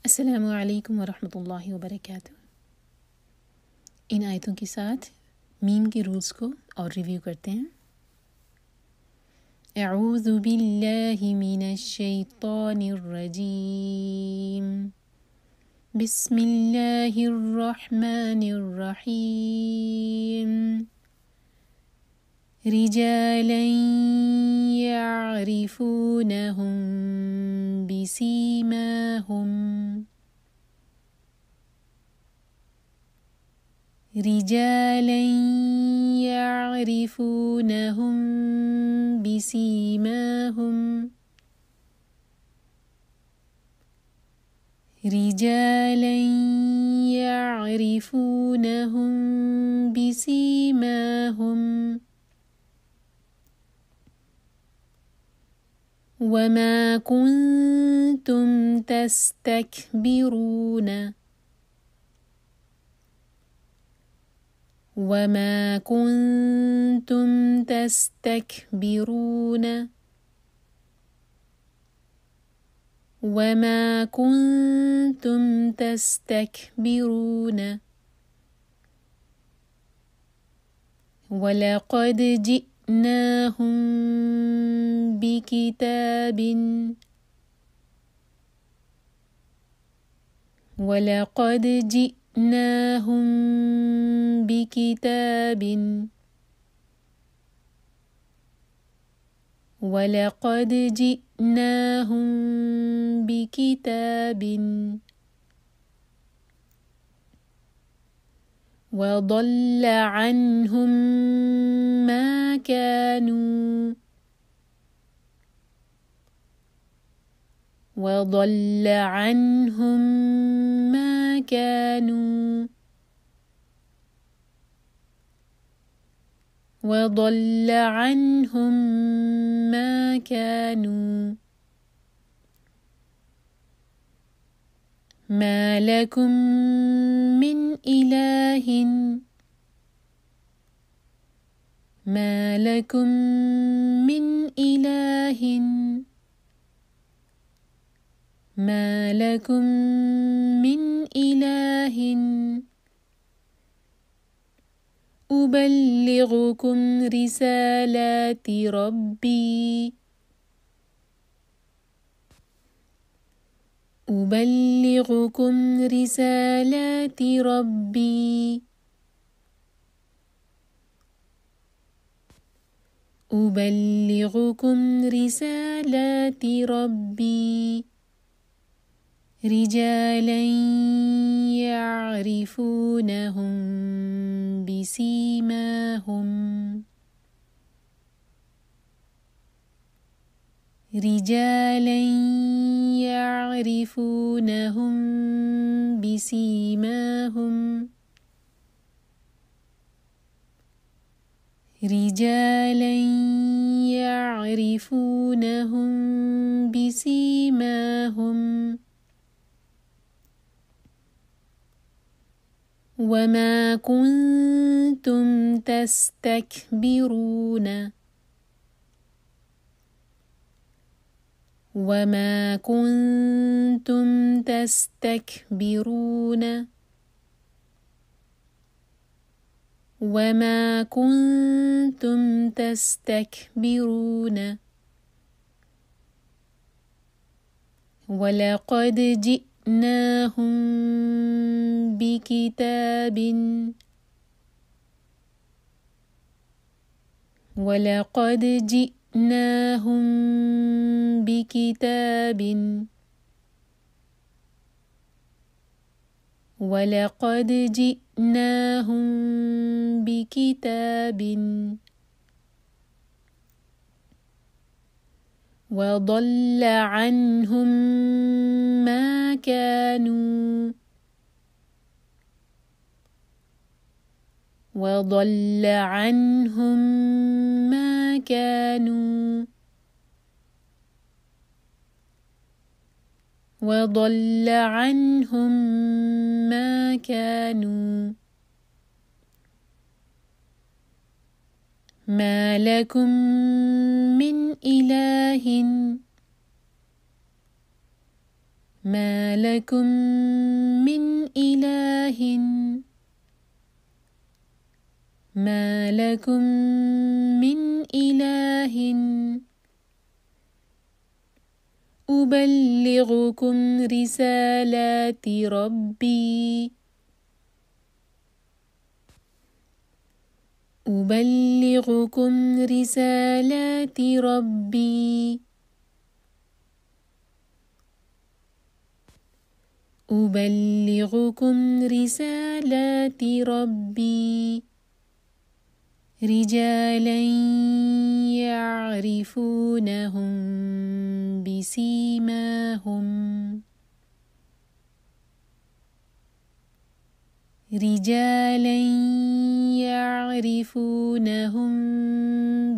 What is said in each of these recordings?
السلام عليكم ورحمة الله وبركاته ان آیتوں کے ساتھ میم کے رولز کو اور ریویو کرتے ہیں اعوذ باللہ من الشیطان الرجیم بسم اللہ الرحمن الرحیم رجالا يعرفونهم بسيماهم رجالا يعرفونهم بسيماهم رجالا يعرفونهم بسيماهم وما كنتم تستكبرون وما كنتم تستكبرون وما كنتم تستكبرون ولقد جئت جئناهم بكتاب ولقد جئناهم بكتاب ولقد جئناهم بكتاب وضل عنهم ما كانوا وضل عنهم ما كانوا وضل عنهم ما كانوا ما لكم من إله ما لكم من إله ما لكم من إله أبلغكم رسالات ربي أبلغكم رسالات ربي أبلغكم رسالات ربي رجالا يعرفونهم رجالا يعرفونهم بسيماهم رجالا يعرفونهم بسيماهم وما كنتم تستكبرون وما كنتم تستكبرون وما كنتم تستكبرون ولقد جئناهم بكتاب ولقد جئناهم بكتاب ولقد جئناهم بكتاب وضل عنهم ما كانوا وضل عنهم ما كانوا وضل عنهم ما كانوا ما لكم من إله ما لكم من إله ما لكم من إله أبلغكم رسالات ربي أبلغكم رسالات ربي أبلغكم رسالات ربي رجالا يعرفونهم بسيماهم رجالا يعرفونهم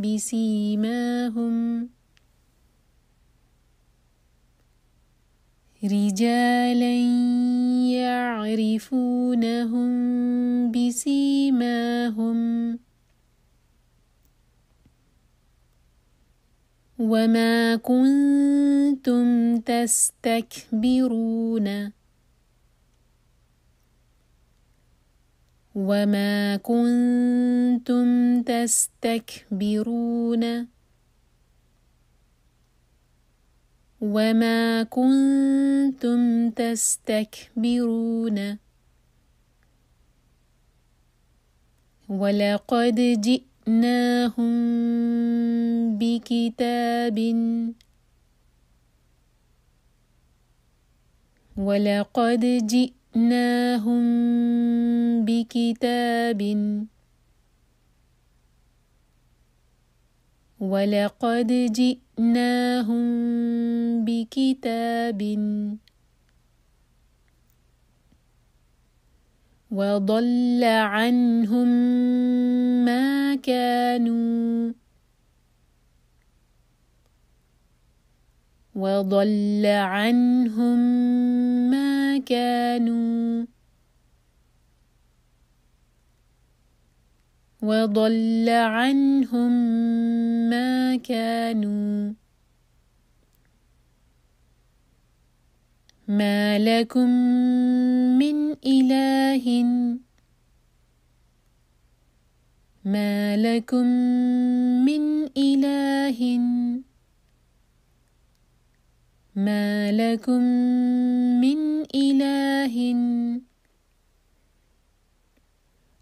بسيماهم رجالا يعرفونهم بسيماهم وما كنتم تستكبرون وما كنتم تستكبرون وما كنتم تستكبرون ولقد جئناهم بكتاب ولقد جئناهم بكتاب ولقد جئناهم بكتاب وضل عنهم ما كانوا وضل عنهم ما كانوا وضل عنهم ما كانوا ما لكم من إله ما لكم من إله ما لكم من إله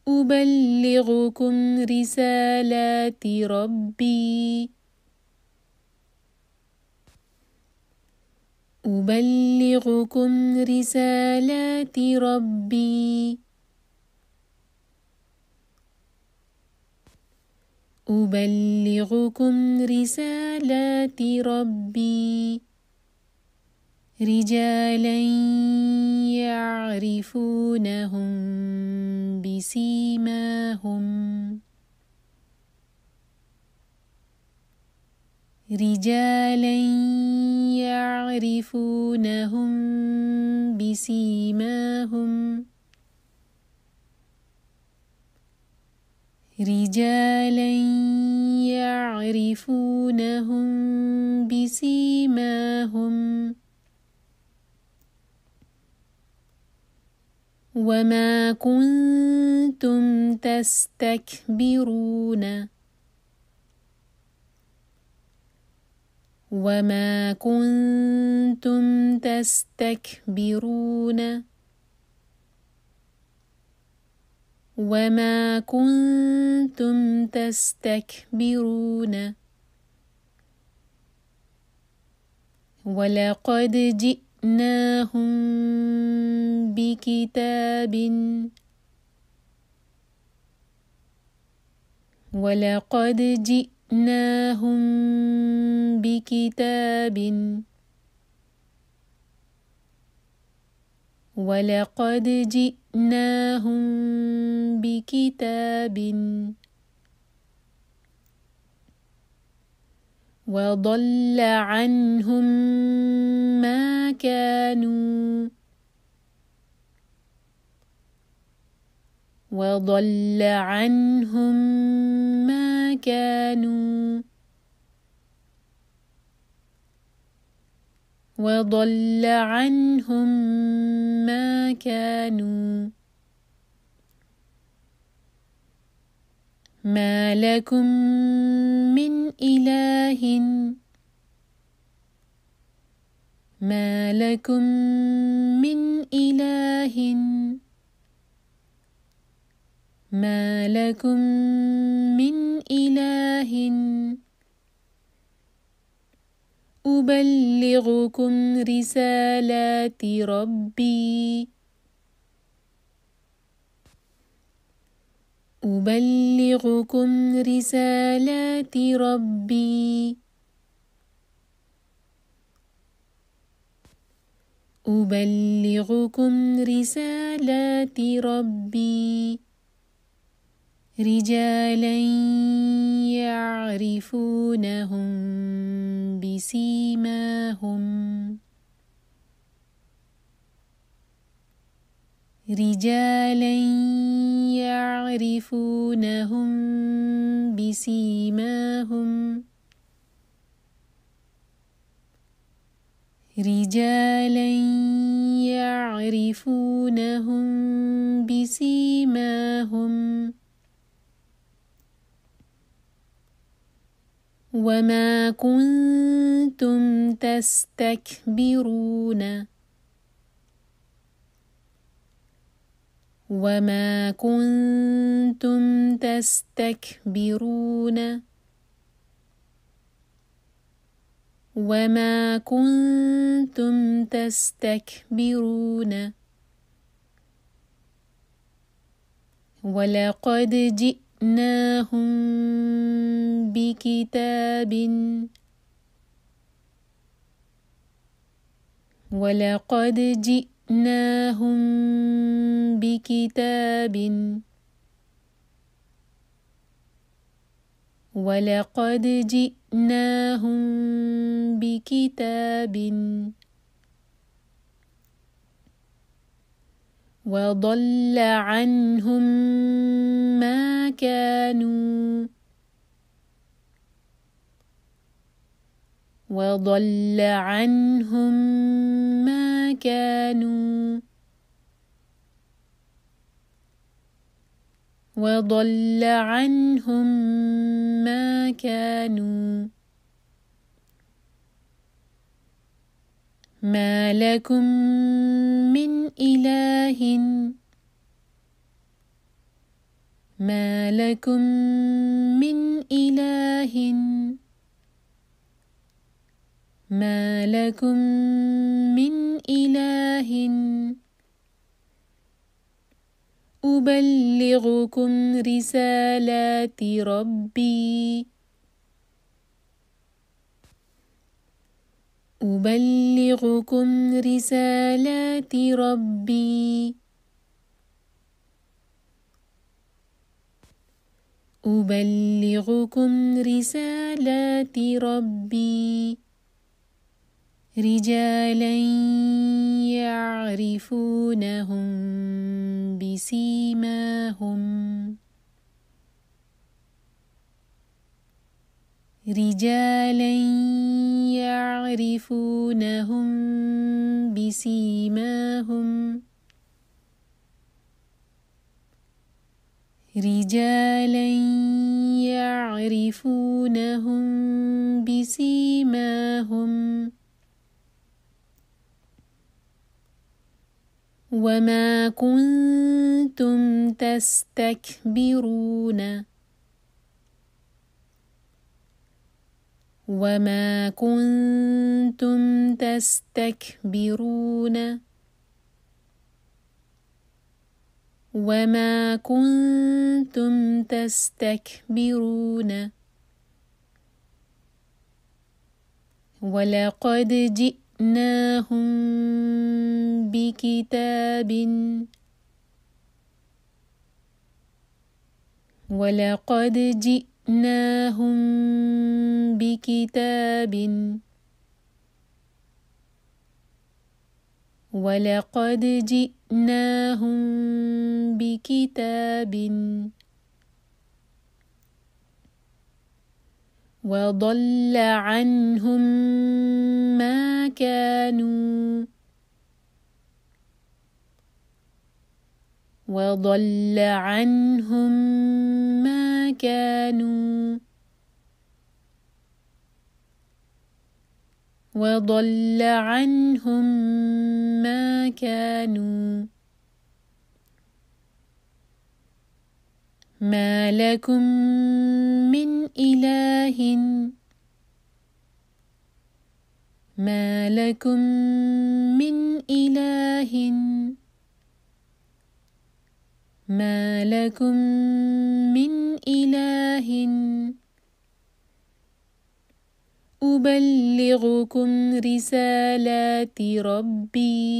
أبلغكم رسالات ربي أبلغكم رسالات ربي أبلغكم رسالات ربي رجالا يعرفونهم بسيماهم رجالا يعرفونهم بسيماهم رجالا يعرفونهم بسيماهم وما كنتم تستكبرون وما كنتم تستكبرون وما كنتم تستكبرون ولقد جئت جئناهم بكتاب ولقد جئناهم بكتاب ولقد جئناهم بكتاب وضل عنهم ما كانوا وضل عنهم ما كانوا وضل عنهم ما كانوا ما لكم من إله ما لكم من إله ما لكم من إله أبلغكم رسالات ربي أبلغكم رسالات ربي أبلغكم رسالات ربي رجالا يعرفونهم بسيماهم رجالا يعرفونهم بسيماهم رجالا يعرفونهم بسيماهم وما كنتم تستكبرون وما كنتم تستكبرون وما كنتم تستكبرون ولقد جئناهم بكتاب ولقد جئناهم جئناهم بكتاب ولقد جئناهم بكتاب وضل عنهم ما كانوا وضل عنهم ما كانوا وضل عنهم ما كانوا ما لكم من إله ما لكم من إله ما لكم من إله أبلغكم رسالات ربي أبلغكم رسالات ربي أبلغكم رسالات ربي رجالا يعرفونهم بسيماهم رجالا يعرفونهم بسيماهم رجالا يعرفونهم بسيماهم وما كنتم تستكبرون وما كنتم تستكبرون وما كنتم تستكبرون ولقد جئت جئناهم بكتاب ولقد جئناهم بكتاب ولقد جئناهم بكتاب وضل عنهم ما كانوا وضل عنهم ما كانوا وضل عنهم ما كانوا ما لكم من إله ما لكم من إله ما لكم من إله أبلغكم رسالات ربي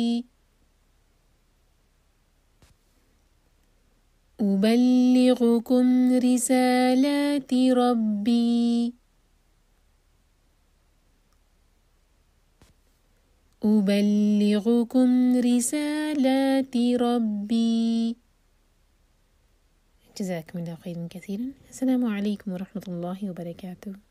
أبلغكم رسالات ربي أبلغكم رسالات ربي جزاكم الله خيرا كثيرا السلام عليكم ورحمة الله وبركاته